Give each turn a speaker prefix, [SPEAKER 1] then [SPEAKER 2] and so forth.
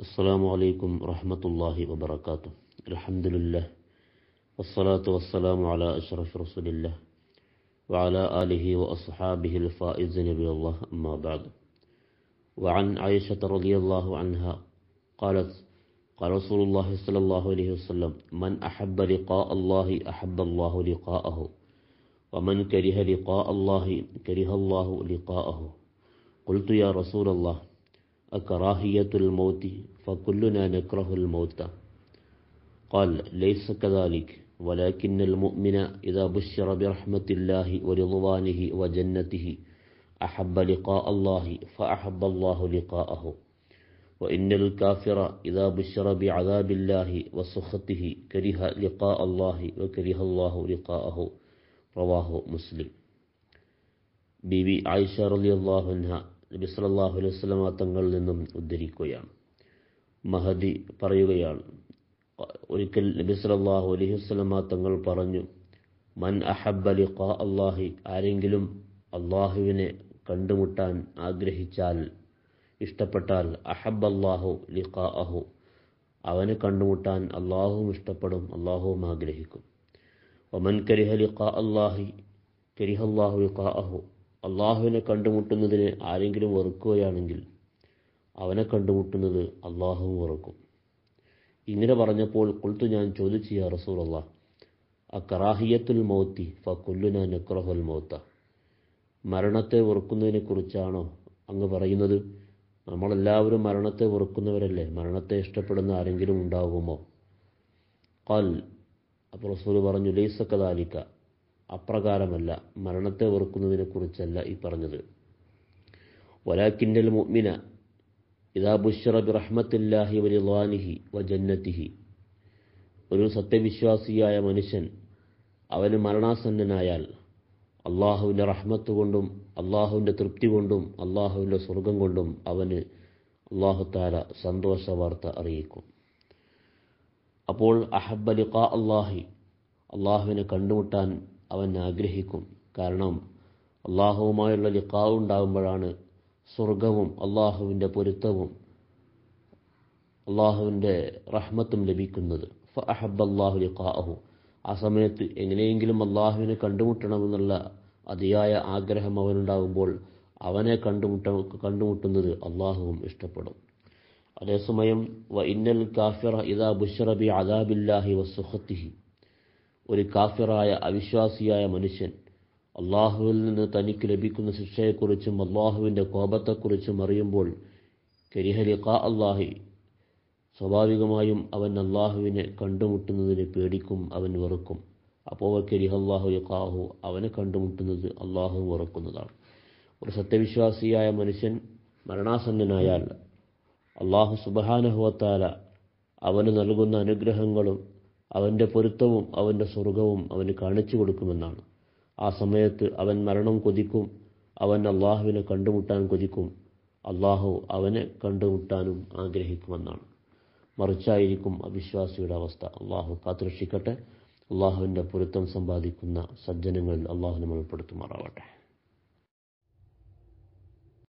[SPEAKER 1] السلام عليكم ورحمة الله وبركاته الحمد لله والصلاة والسلام على أشرف رسول الله وعلى آله وأصحابه الفائزين الله أما بعد وعن عائشة رضي الله عنها قالت قال رسول الله صلى الله عليه وسلم من أحب لقاء الله أحب الله لقاءه ومن كره لقاء الله كره الله لقاءه قلت يا رسول الله أكراهية الموت فكلنا نكره الموت قال ليس كذلك ولكن المؤمن إذا بشر برحمة الله ورضوانه وجنته أحب لقاء الله فأحب الله لقاءه وإن الكافر إذا بشر بعذاب الله وسخطه كره لقاء الله وكره الله لقاءه رواه مسلم بيبي عائشة رضي الله عنها നബി സല്ലാഹു അലൈഹി സ്വലമ തങ്ങളിൽ നിന്നും ഉദ്ധരിക്കുകയാണ് മഹദി പറയുകയാണ് ഒരിക്കൽ നബി സല്ലാഹു അലൈഹി സ്വലമ തങ്ങൾ പറഞ്ഞു മൻ അഹബ്ബലി ഖാ അള്ളാഹി ആരെങ്കിലും അള്ളാഹുവിനെ കണ്ടുമുട്ടാൻ ആഗ്രഹിച്ചാൽ ഇഷ്ടപ്പെട്ടാൽ അഹബ് അള്ളാഹു ലിഖാ അഹു അവനെ കണ്ടുമുട്ടാൻ അള്ളാഹുവും ഇഷ്ടപ്പെടും അള്ളാഹുവും ആഗ്രഹിക്കും ഒമൻ കരിഹ ലിഖാ അള്ളാഹി കരിഹ അള്ളാഹു ലിഖാ അഹു അള്ളാഹുവിനെ കണ്ടുമുട്ടുന്നതിന് ആരെങ്കിലും വെറുക്കുകയാണെങ്കിൽ അവനെ കണ്ടുമുട്ടുന്നത് അള്ളാഹുവും വെറുക്കും ഇങ്ങനെ പറഞ്ഞപ്പോൾ കുൾത്തു ഞാൻ ചോദിച്ചു അള്ളാഹ് അ കറാഹിയത്തുൽ മൗത്തി ഫുല്ലുന നക്രഹുൽ മൗത്ത മരണത്തെ വെറുക്കുന്നതിനെക്കുറിച്ചാണോ അങ്ങ് പറയുന്നത് നമ്മളെല്ലാവരും മരണത്തെ വെറുക്കുന്നവരല്ലേ മരണത്തെ ഇഷ്ടപ്പെടുന്ന ആരെങ്കിലും ഉണ്ടാകുമോ കാൽ അപ്പോൾ റസൂൽ പറഞ്ഞു ലൈസക്കദാലിക്ക അപ്രകാരമല്ല മരണത്തെ ഓർക്കുന്നതിനെക്കുറിച്ചല്ല ഈ പറഞ്ഞത് വലാക്കിൻ്റെ മുഅ്മിന ഇതാ റഹ്മത്തില്ലാഹി വലി വലിവാനിഹി വ ജന്നത്തിഹി ഒരു സത്യവിശ്വാസിയായ മനുഷ്യൻ അവന് മരണാസന്നനായാൽ അള്ളാഹുവിൻ്റെ റഹ്മത്ത് കൊണ്ടും അള്ളാഹുവിൻ്റെ തൃപ്തി കൊണ്ടും അള്ളാഹുവിൻ്റെ സ്വർഗം കൊണ്ടും അവന് അള്ളാഹുത്താല സന്തോഷ വാർത്ത അറിയിക്കും അപ്പോൾ ഖാ അള്ളാഹി അള്ളാഹുവിനെ കണ്ടുമുട്ടാൻ അവൻ ആഗ്രഹിക്കും കാരണം അള്ളാഹുവുമായുള്ള ലിക്കാവ് ഉണ്ടാകുമ്പോഴാണ് സ്വർഗവും അള്ളാഹുവിൻ്റെ പൊരുത്തവും അള്ളാഹുവിൻ്റെ റഹ്മത്തും ലഭിക്കുന്നത് അഹബ് അള്ളാഹു ലിക്കാഹു ആ സമയത്ത് എങ്ങനെയെങ്കിലും അള്ളാഹുവിനെ കണ്ടുമുട്ടണമെന്നുള്ള അതിയായ ആഗ്രഹം അവനുണ്ടാകുമ്പോൾ അവനെ കണ്ടുമുട്ട കണ്ടുമുട്ടുന്നത് അള്ളാഹുവും ഇഷ്ടപ്പെടും അതേസമയം വ ഇന്നൽ കാഫിറ ഇദാ ബുഷറബി അദാബില്ലാഹി വസുഹത്തിഹി ഒരു കാഫിറായ അവിശ്വാസിയായ മനുഷ്യൻ അള്ളാഹുവിൽ നിന്ന് തനിക്ക് ലഭിക്കുന്ന ശിക്ഷയെക്കുറിച്ചും അള്ളാഹുവിൻ്റെ കോപത്തെക്കുറിച്ചും അറിയുമ്പോൾ കരിഹലി കാ അള്ളാഹി സ്വാഭാവികമായും അവൻ അള്ളാഹുവിനെ കണ്ടുമുട്ടുന്നതിന് പേടിക്കും അവൻ വെറുക്കും അപ്പോൾ കരിഹ അള്ളാഹു യക്കാഹു അവനെ കണ്ടുമുട്ടുന്നത് അള്ളാഹു വെറുക്കുന്നതാണ് ഒരു സത്യവിശ്വാസിയായ മനുഷ്യൻ മരണാസന്നനായാൽ അള്ളാഹു സുബഹാനഹുവത്താല അവന് നൽകുന്ന അനുഗ്രഹങ്ങളും അവൻ്റെ പൊരുത്തവും അവൻ്റെ സ്വർഗവും അവന് കാണിച്ചു കൊടുക്കുമെന്നാണ് ആ സമയത്ത് അവൻ മരണം കൊതിക്കും അവൻ അള്ളാഹുവിനെ കണ്ടുമുട്ടാൻ കൊതിക്കും അള്ളാഹു അവനെ കണ്ടുമുട്ടാനും ആഗ്രഹിക്കുമെന്നാണ് മറിച്ചായിരിക്കും അവിശ്വാസിയുടെ അവസ്ഥ അള്ളാഹു കാത്തുരക്ഷിക്കട്ടെ അള്ളാഹുവിൻ്റെ പൊരുത്തം സമ്പാദിക്കുന്ന സജ്ജനങ്ങളിൽ അള്ളാഹുവിനെ ഉൾപ്പെടുത്തുമാറാവട്ടെ